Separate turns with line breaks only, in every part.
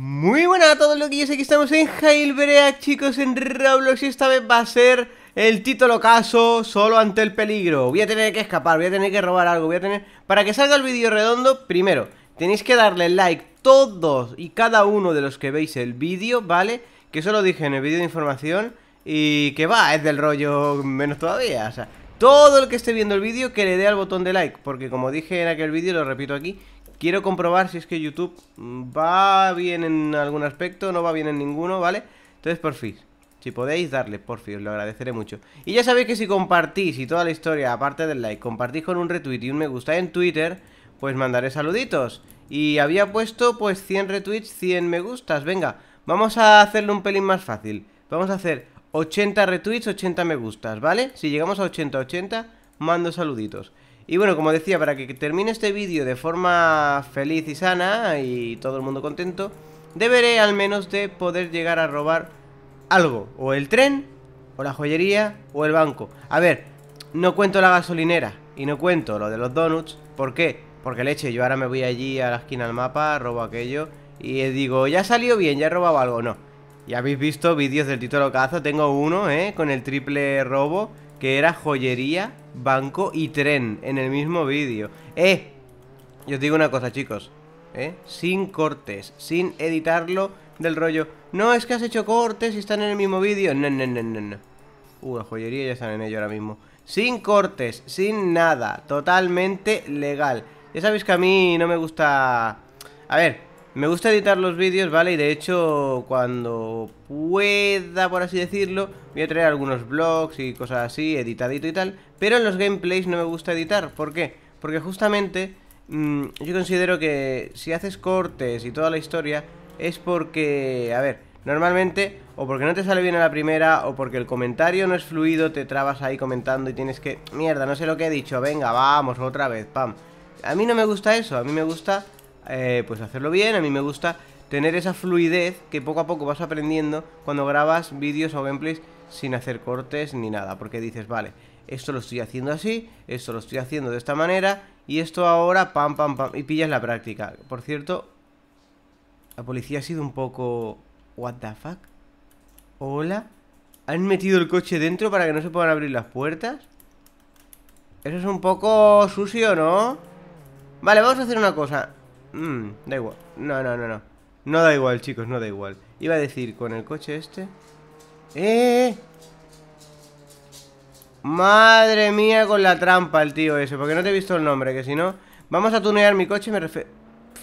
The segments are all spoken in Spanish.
Muy buenas a todos los que yo sé que estamos en Jailbreak chicos, en Roblox y esta vez va a ser el título caso solo ante el peligro. Voy a tener que escapar, voy a tener que robar algo, voy a tener... Para que salga el vídeo redondo, primero, tenéis que darle like todos y cada uno de los que veis el vídeo, ¿vale? Que eso lo dije en el vídeo de información y que va, es del rollo menos todavía, o sea... Todo el que esté viendo el vídeo que le dé al botón de like, porque como dije en aquel vídeo, lo repito aquí, Quiero comprobar si es que YouTube va bien en algún aspecto, no va bien en ninguno, ¿vale? Entonces, por fin, si podéis darle, por fin, os lo agradeceré mucho. Y ya sabéis que si compartís y toda la historia, aparte del like, compartís con un retweet y un me gusta en Twitter, pues mandaré saluditos. Y había puesto pues 100 retweets, 100 me gustas. Venga, vamos a hacerlo un pelín más fácil. Vamos a hacer 80 retweets, 80 me gustas, ¿vale? Si llegamos a 80, 80, mando saluditos. Y bueno, como decía, para que termine este vídeo de forma feliz y sana y todo el mundo contento, deberé al menos de poder llegar a robar algo. O el tren, o la joyería, o el banco. A ver, no cuento la gasolinera y no cuento lo de los donuts. ¿Por qué? Porque leche, yo ahora me voy allí a la esquina del mapa, robo aquello y digo, ya salió bien, ya he robado algo. No. Ya habéis visto vídeos del título cazo, tengo uno, ¿eh? Con el triple robo, que era joyería banco y tren en el mismo vídeo. ¡Eh! Yo os digo una cosa, chicos. ¿Eh? Sin cortes, sin editarlo del rollo. No, es que has hecho cortes y están en el mismo vídeo. No, no, no, no, Uh, la joyería ya están en ello ahora mismo. Sin cortes, sin nada. Totalmente legal. Ya sabéis que a mí no me gusta... A ver, me gusta editar los vídeos, ¿vale? Y de hecho, cuando pueda, por así decirlo, voy a traer algunos blogs y cosas así, editadito y tal. Pero en los gameplays no me gusta editar. ¿Por qué? Porque justamente mm, yo considero que si haces cortes y toda la historia es porque, a ver, normalmente o porque no te sale bien a la primera o porque el comentario no es fluido, te trabas ahí comentando y tienes que, mierda, no sé lo que he dicho, venga, vamos otra vez, pam. A mí no me gusta eso, a mí me gusta eh, pues hacerlo bien, a mí me gusta tener esa fluidez que poco a poco vas aprendiendo cuando grabas vídeos o gameplays sin hacer cortes ni nada, porque dices, vale, esto lo estoy haciendo así, esto lo estoy haciendo de esta manera, y esto ahora, pam, pam, pam, y pillas la práctica. Por cierto, la policía ha sido un poco... ¿What the fuck? ¿Hola? ¿Han metido el coche dentro para que no se puedan abrir las puertas? Eso es un poco sucio, ¿no? Vale, vamos a hacer una cosa Mmm, da igual No, no, no, no No da igual, chicos, no da igual Iba a decir, con el coche este... ¡Eh! eh, eh! Madre mía con la trampa el tío ese Porque no te he visto el nombre, que si no Vamos a tunear mi coche me refiero...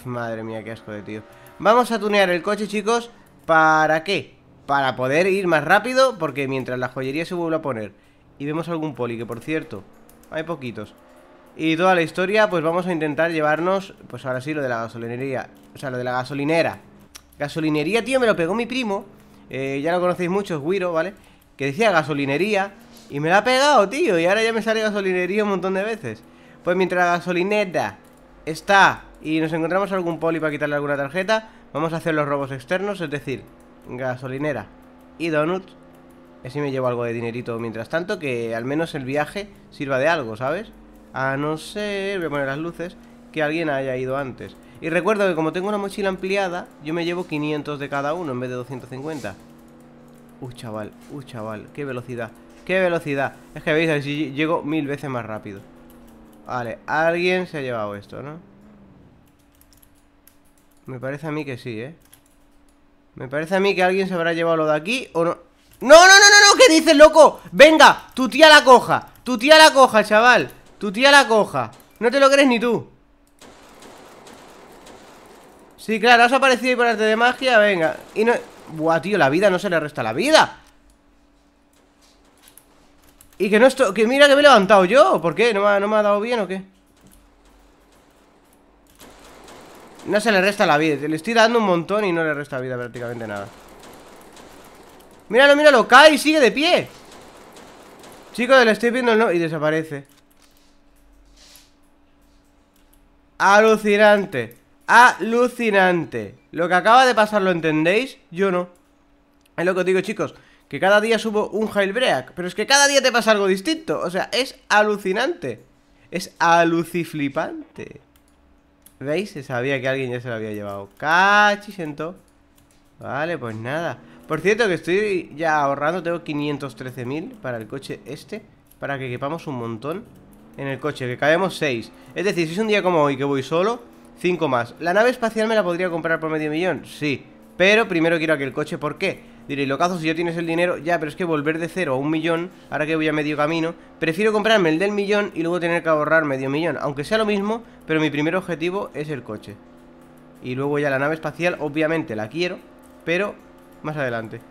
Madre mía, qué asco de tío Vamos a tunear el coche, chicos ¿Para qué? Para poder ir más rápido Porque mientras la joyería se vuelve a poner Y vemos algún poli, que por cierto Hay poquitos Y toda la historia, pues vamos a intentar llevarnos Pues ahora sí, lo de la gasolinería O sea, lo de la gasolinera Gasolinería, tío, me lo pegó mi primo eh, Ya lo conocéis muchos, Wiro, ¿vale? Que decía gasolinería y me la ha pegado, tío Y ahora ya me sale gasolinería un montón de veces Pues mientras la gasolineta está Y nos encontramos algún poli para quitarle alguna tarjeta Vamos a hacer los robos externos Es decir, gasolinera y donuts Así me llevo algo de dinerito mientras tanto Que al menos el viaje sirva de algo, ¿sabes? A no ser, voy a poner las luces Que alguien haya ido antes Y recuerdo que como tengo una mochila ampliada Yo me llevo 500 de cada uno en vez de 250 Uy, uh, chaval, uy, uh, chaval, qué velocidad ¡Qué velocidad! Es que veis, si llego mil veces más rápido. Vale, alguien se ha llevado esto, ¿no? Me parece a mí que sí, ¿eh? Me parece a mí que alguien se habrá llevado lo de aquí o no... ¡No, no, no, no, no! qué dices, loco? ¡Venga! ¡Tu tía la coja! ¡Tu tía la coja, chaval! ¡Tu tía la coja! No te lo crees ni tú Sí, claro, has aparecido ahí por arte de magia Venga, y no... Buah, tío, la vida no se le resta la vida y que no estoy... Que mira que me he levantado yo ¿Por qué? ¿No me, ha, ¿No me ha dado bien o qué? No se le resta la vida Le estoy dando un montón y no le resta vida prácticamente nada Míralo, míralo Cae y sigue de pie Chicos, le estoy viendo el no... Y desaparece Alucinante Alucinante Lo que acaba de pasar, ¿lo entendéis? Yo no Es lo que os digo, chicos que cada día subo un jailbreak Pero es que cada día te pasa algo distinto O sea, es alucinante Es aluciflipante ¿Veis? Se sabía que alguien ya se lo había llevado Cachisento Vale, pues nada Por cierto que estoy ya ahorrando Tengo 513.000 para el coche este Para que quepamos un montón En el coche, que cabemos 6 Es decir, si es un día como hoy que voy solo 5 más ¿La nave espacial me la podría comprar por medio millón? Sí pero primero quiero aquel coche, ¿por qué? Diré, locazo, si yo tienes el dinero, ya, pero es que volver de cero a un millón, ahora que voy a medio camino, prefiero comprarme el del millón y luego tener que ahorrar medio millón, aunque sea lo mismo, pero mi primer objetivo es el coche. Y luego ya la nave espacial, obviamente la quiero, pero más adelante.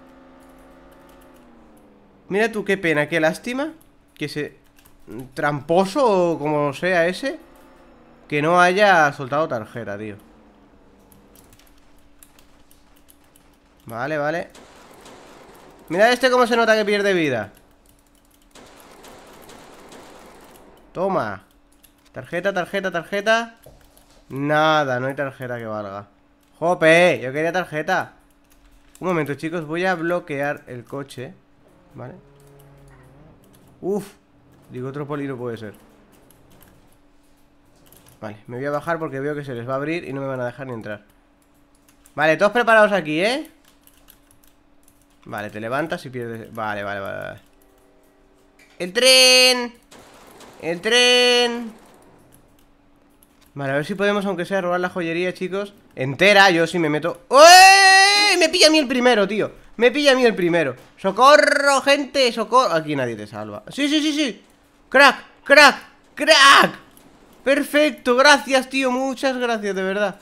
Mira tú, qué pena, qué lástima que ese tramposo o como sea ese, que no haya soltado tarjeta, tío. Vale, vale Mira este cómo se nota que pierde vida Toma Tarjeta, tarjeta, tarjeta Nada, no hay tarjeta que valga ¡Jope! Yo quería tarjeta Un momento, chicos Voy a bloquear el coche ¿Vale? Uf Digo, otro poli puede ser Vale, me voy a bajar porque veo que se les va a abrir Y no me van a dejar ni entrar Vale, todos preparados aquí, ¿eh? Vale, te levantas y pierdes... Vale, vale, vale, ¡El tren! ¡El tren! Vale, a ver si podemos, aunque sea, robar la joyería, chicos Entera, yo sí me meto ¡Oh! Me pilla a mí el primero, tío Me pilla a mí el primero ¡Socorro, gente! ¡Socorro! Aquí nadie te salva ¡Sí, sí, sí, sí! ¡Crack! ¡Crack! ¡Crack! ¡Perfecto! Gracias, tío, muchas gracias, de verdad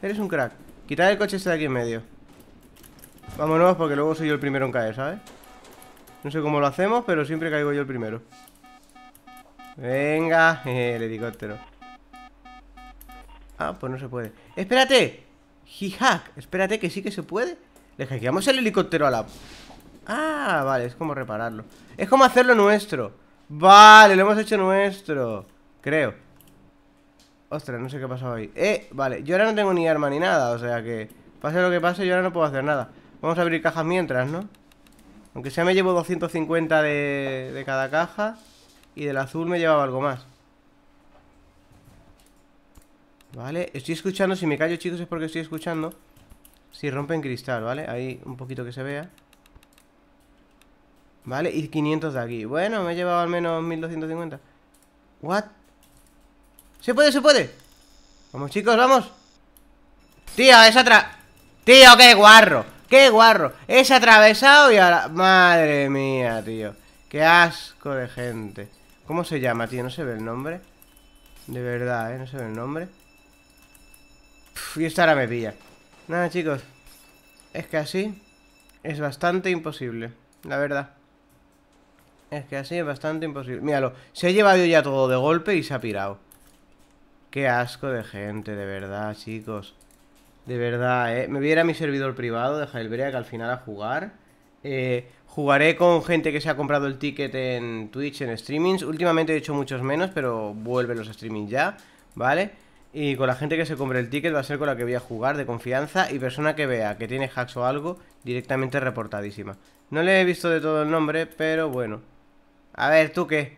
Eres un crack Quitar el coche este de aquí en medio Vámonos porque luego soy yo el primero en caer, ¿sabes? No sé cómo lo hacemos, pero siempre caigo yo el primero Venga, el helicóptero Ah, pues no se puede ¡Espérate! Hijack, espérate que sí que se puede Le hackeamos el helicóptero a la... Ah, vale, es como repararlo Es como hacerlo nuestro Vale, lo hemos hecho nuestro Creo Ostras, no sé qué ha pasado ahí Eh, vale, yo ahora no tengo ni arma ni nada O sea que, pase lo que pase, yo ahora no puedo hacer nada Vamos a abrir cajas mientras, ¿no? Aunque sea me llevo 250 de, cada caja Y del azul me llevaba algo más Vale, estoy escuchando Si me callo, chicos, es porque estoy escuchando Si rompen cristal, ¿vale? Ahí un poquito que se vea Vale, y 500 de aquí Bueno, me he llevado al menos 1250 What? ¡Se puede, se puede! Vamos, chicos, vamos Tío, es atrás Tío, qué guarro ¡Qué guarro! Es atravesado y ahora... Madre mía, tío. Qué asco de gente. ¿Cómo se llama, tío? No se ve el nombre. De verdad, ¿eh? No se ve el nombre. y esta ahora me pilla. Nada, chicos. Es que así es bastante imposible. La verdad. Es que así es bastante imposible. Míralo. Se ha llevado ya todo de golpe y se ha pirado. Qué asco de gente, de verdad, chicos. De verdad, ¿eh? Me voy a ir a mi servidor privado de que al final a jugar. Eh, jugaré con gente que se ha comprado el ticket en Twitch, en streamings. Últimamente he hecho muchos menos, pero vuelven los streamings ya, ¿vale? Y con la gente que se compre el ticket va a ser con la que voy a jugar de confianza y persona que vea que tiene hacks o algo directamente reportadísima. No le he visto de todo el nombre, pero bueno. A ver, ¿tú qué?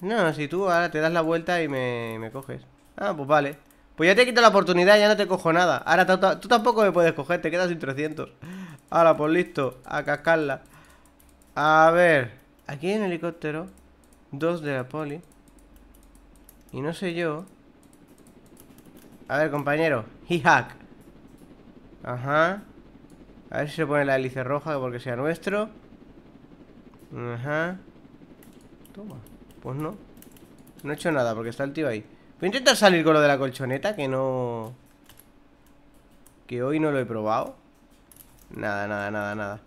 No, si tú ahora te das la vuelta y me, me coges. Ah, pues vale. Pues ya te he quitado la oportunidad, ya no te cojo nada. Ahora tú tampoco me puedes coger, te quedas sin 300. Ahora, pues listo, a cascarla. A ver, aquí hay un helicóptero. Dos de la poli. Y no sé yo. A ver, compañero. Hijack Ajá. A ver si se pone la hélice roja porque sea nuestro. Ajá. Toma. Pues no. No he hecho nada porque está el tío ahí. Voy a intentar salir con lo de la colchoneta, que no... Que hoy no lo he probado. Nada, nada, nada, nada.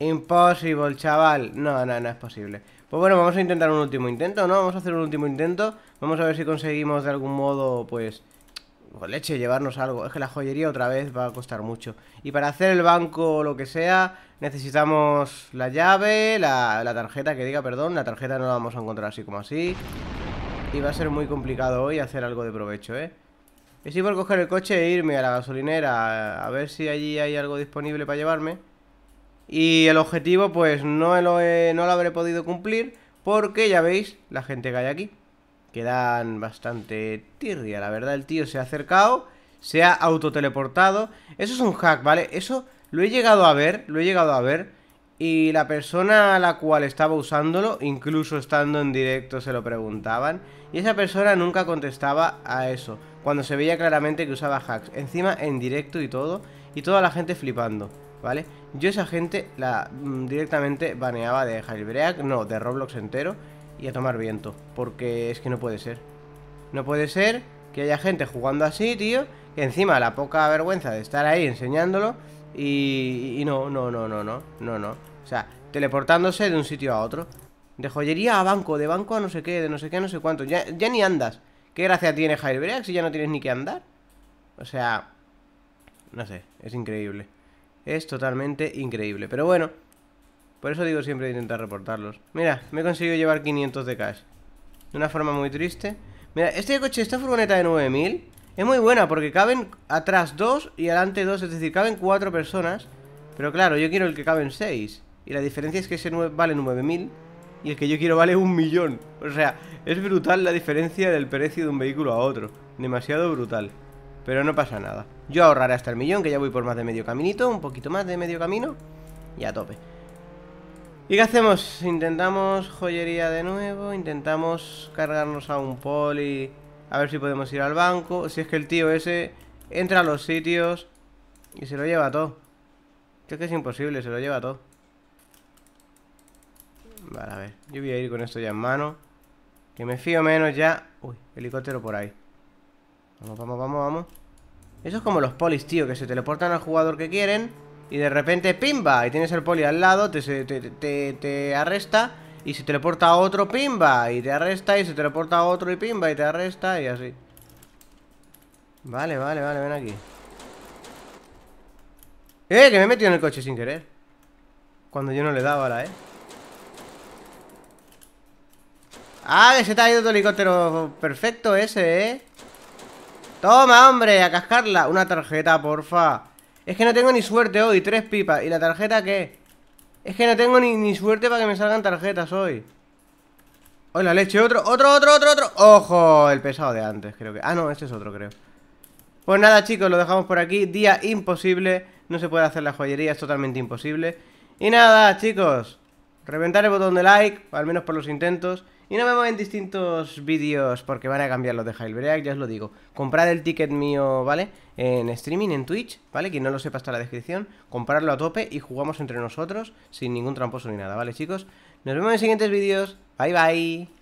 Impossible, chaval. No, no, no es posible. Pues bueno, vamos a intentar un último intento, ¿no? Vamos a hacer un último intento. Vamos a ver si conseguimos de algún modo, pues... Con leche, llevarnos algo. Es que la joyería otra vez va a costar mucho. Y para hacer el banco o lo que sea, necesitamos la llave, la tarjeta que diga, perdón. La tarjeta no la vamos a encontrar así como así. Y va a ser muy complicado hoy hacer algo de provecho, ¿eh? si por coger el coche e irme a la gasolinera a ver si allí hay algo disponible para llevarme. Y el objetivo pues no lo, no lo habré podido cumplir porque ya veis la gente que hay aquí. Quedan bastante tirria, la verdad el tío se ha acercado, se ha autoteleportado. Eso es un hack, ¿vale? Eso lo he llegado a ver, lo he llegado a ver y la persona a la cual estaba usándolo, incluso estando en directo se lo preguntaban, y esa persona nunca contestaba a eso, cuando se veía claramente que usaba hacks, encima en directo y todo, y toda la gente flipando, ¿vale? Yo esa gente la mm, directamente baneaba de Jailbreak, no, de Roblox entero, y a tomar viento, porque es que no puede ser. No puede ser que haya gente jugando así, tío, que encima la poca vergüenza de estar ahí enseñándolo, y, no, no, no, no, no, no, no. O sea, teleportándose de un sitio a otro. De joyería a banco, de banco a no sé qué, de no sé qué, no sé cuánto. Ya, ya ni andas. ¿Qué gracia tiene Hyperbreak si ya no tienes ni que andar? O sea, no sé, es increíble. Es totalmente increíble. Pero bueno, por eso digo siempre intentar reportarlos. Mira, me he conseguido llevar 500 de cash. De una forma muy triste. Mira, este coche, esta furgoneta de 9000 es muy buena porque caben atrás dos y adelante dos, es decir, caben cuatro personas. Pero claro, yo quiero el que caben seis. Y la diferencia es que ese vale 9000 y el que yo quiero vale un millón. O sea, es brutal la diferencia del precio de un vehículo a otro. Demasiado brutal. Pero no pasa nada. Yo ahorraré hasta el millón, que ya voy por más de medio caminito, un poquito más de medio camino y a tope. ¿Y qué hacemos? Intentamos joyería de nuevo, intentamos cargarnos a un poli a ver si podemos ir al banco. Si es que el tío ese entra a los sitios y se lo lleva todo. Creo que es imposible, se lo lleva todo. Vale, a ver. Yo voy a ir con esto ya en mano. Que me fío menos ya. Uy, helicóptero por ahí. Vamos, vamos, vamos, vamos. Eso es como los polis, tío, que se teleportan al jugador que quieren. Y de repente, ¡pimba! Y tienes el poli al lado, te, te, te, te arresta y se teleporta a otro, pimba, y te arresta, y se teleporta a otro, y pimba, y te arresta, y así. Vale, vale, vale, ven aquí. ¡Eh! Que me he metido en el coche sin querer. Cuando yo no le daba la, ¿eh? ¡Ah! Que se te ha ido tu helicóptero perfecto ese, ¿eh? ¡Toma, hombre! ¡A cascarla! Una tarjeta, porfa. Es que no tengo ni suerte hoy. Tres pipas. ¿Y la tarjeta qué? Es que no tengo ni, suerte para que me salgan tarjetas hoy. Hoy la leche, otro, otro, otro, otro, otro. ¡Ojo! El pesado de antes, creo que. Ah, no, este es otro, creo. Pues nada, chicos, lo dejamos por aquí. Día imposible. No se puede hacer la joyería, es totalmente imposible. Y nada, chicos. Reventar el botón de like, al menos por los intentos. Y nos vemos en distintos vídeos porque van a cambiar los de Heilbreak, ya os lo digo. Comprad el ticket mío, ¿vale? En streaming, en Twitch, ¿vale? Quien no lo sepa está la descripción. Comprarlo a tope y jugamos entre nosotros sin ningún tramposo ni nada, ¿vale, chicos? Nos vemos en siguientes vídeos. Bye, bye.